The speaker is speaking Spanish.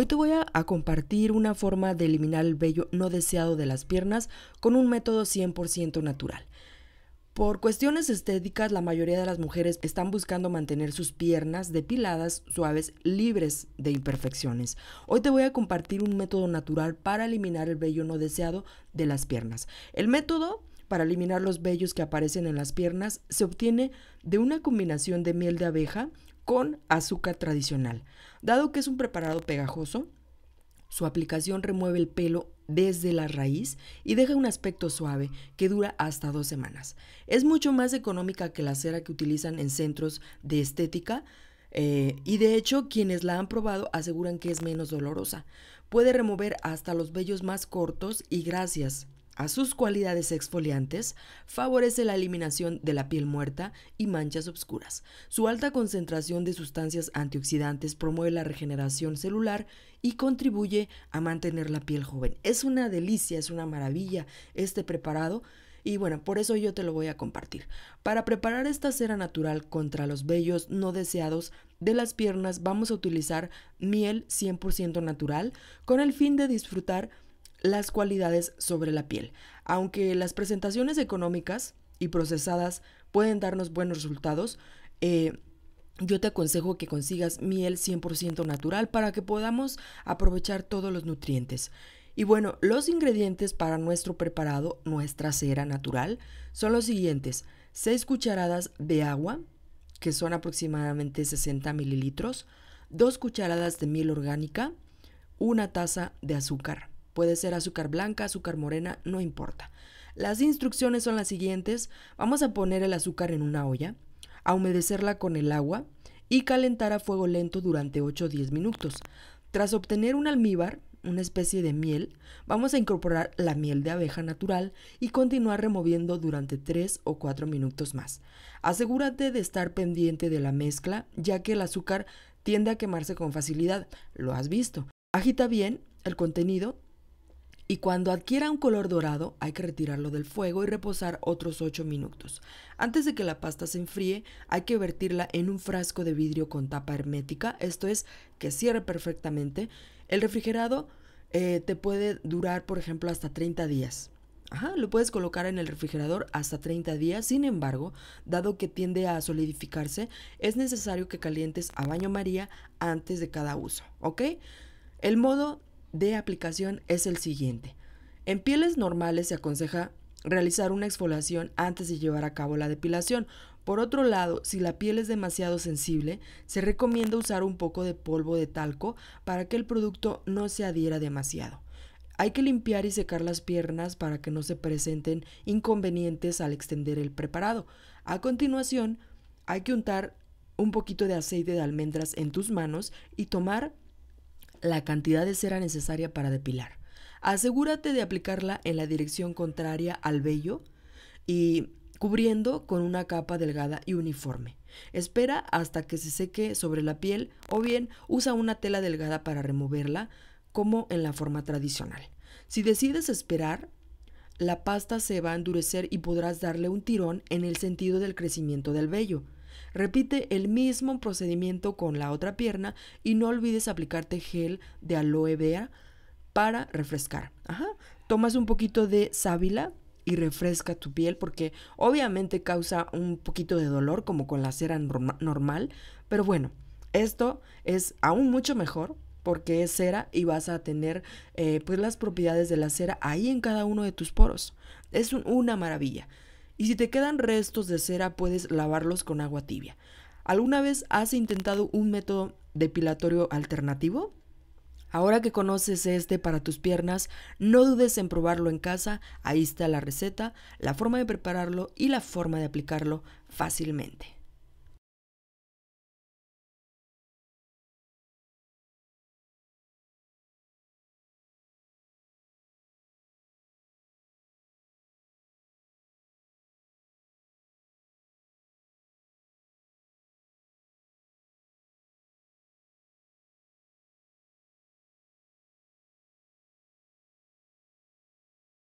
Hoy te voy a, compartir una forma de eliminar el vello no deseado de las piernas con un método 100% natural. Por cuestiones estéticas, la mayoría de las mujeres están buscando mantener sus piernas depiladas, suaves, libres de imperfecciones. Hoy te voy a compartir un método natural para eliminar el vello no deseado de las piernas. El método para eliminar los vellos que aparecen en las piernas se obtiene de una combinación de miel de abeja, con azúcar tradicional. Dado que es un preparado pegajoso, su aplicación remueve el pelo desde la raíz y deja un aspecto suave que dura hasta dos semanas. Es mucho más económica que la cera que utilizan en centros de estética eh, y de hecho quienes la han probado aseguran que es menos dolorosa. Puede remover hasta los vellos más cortos y gracias a sus cualidades exfoliantes, favorece la eliminación de la piel muerta y manchas obscuras. Su alta concentración de sustancias antioxidantes promueve la regeneración celular y contribuye a mantener la piel joven. Es una delicia, es una maravilla este preparado. Y bueno, por eso yo te lo voy a compartir. Para preparar esta cera natural contra los vellos no deseados de las piernas, vamos a utilizar miel 100% natural con el fin de disfrutar las cualidades sobre la piel. Aunque las presentaciones económicas y procesadas pueden darnos buenos resultados, eh, yo te aconsejo que consigas miel 100% natural para que podamos aprovechar todos los nutrientes. Y bueno, los ingredientes para nuestro preparado, nuestra cera natural, son los siguientes. 6 cucharadas de agua, que son aproximadamente 60 mililitros, 2 cucharadas de miel orgánica, una taza de azúcar. Puede ser azúcar blanca, azúcar morena, no importa. Las instrucciones son las siguientes. Vamos a poner el azúcar en una olla, a humedecerla con el agua y calentar a fuego lento durante 8 o 10 minutos. Tras obtener un almíbar, una especie de miel, vamos a incorporar la miel de abeja natural y continuar removiendo durante 3 o 4 minutos más. Asegúrate de estar pendiente de la mezcla, ya que el azúcar tiende a quemarse con facilidad, lo has visto. Agita bien el contenido y cuando adquiera un color dorado hay que retirarlo del fuego y reposar otros 8 minutos. Antes de que la pasta se enfríe hay que vertirla en un frasco de vidrio con tapa hermética, esto es que cierre perfectamente. El refrigerado eh, te puede durar por ejemplo hasta 30 días. Ajá, lo puedes colocar en el refrigerador hasta 30 días, sin embargo, dado que tiende a solidificarse, es necesario que calientes a baño María antes de cada uso, ¿ok? El modo de aplicación es el siguiente. En pieles normales se aconseja realizar una exfoliación antes de llevar a cabo la depilación. Por otro lado, si la piel es demasiado sensible, se recomienda usar un poco de polvo de talco para que el producto no se adhiera demasiado. Hay que limpiar y secar las piernas para que no se presenten inconvenientes al extender el preparado. A continuación, hay que untar un poquito de aceite de almendras en tus manos y tomar la cantidad de cera necesaria para depilar. Asegúrate de aplicarla en la dirección contraria al vello y cubriendo con una capa delgada y uniforme. Espera hasta que se seque sobre la piel o bien usa una tela delgada para removerla como en la forma tradicional. Si decides esperar, la pasta se va a endurecer y podrás darle un tirón en el sentido del crecimiento del vello. Repite el mismo procedimiento con la otra pierna y no olvides aplicarte gel de aloe vera para refrescar. Ajá. Tomas un poquito de sábila y refresca tu piel porque obviamente causa un poquito de dolor como con la cera normal, pero bueno, esto es aún mucho mejor porque es cera y vas a tener eh, pues las propiedades de la cera ahí en cada uno de tus poros. Es una maravilla. Y si te quedan restos de cera, puedes lavarlos con agua tibia. ¿Alguna vez has intentado un método depilatorio alternativo? Ahora que conoces este para tus piernas, no dudes en probarlo en casa, ahí está la receta, la forma de prepararlo y la forma de aplicarlo fácilmente.